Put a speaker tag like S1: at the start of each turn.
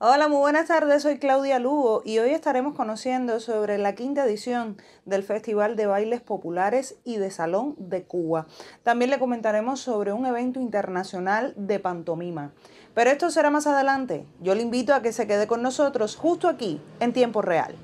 S1: Hola, muy buenas tardes, soy Claudia Lugo y hoy estaremos conociendo sobre la quinta edición del Festival de Bailes Populares y de Salón de Cuba. También le comentaremos sobre un evento internacional de pantomima. Pero esto será más adelante. Yo le invito a que se quede con nosotros justo aquí, en tiempo real.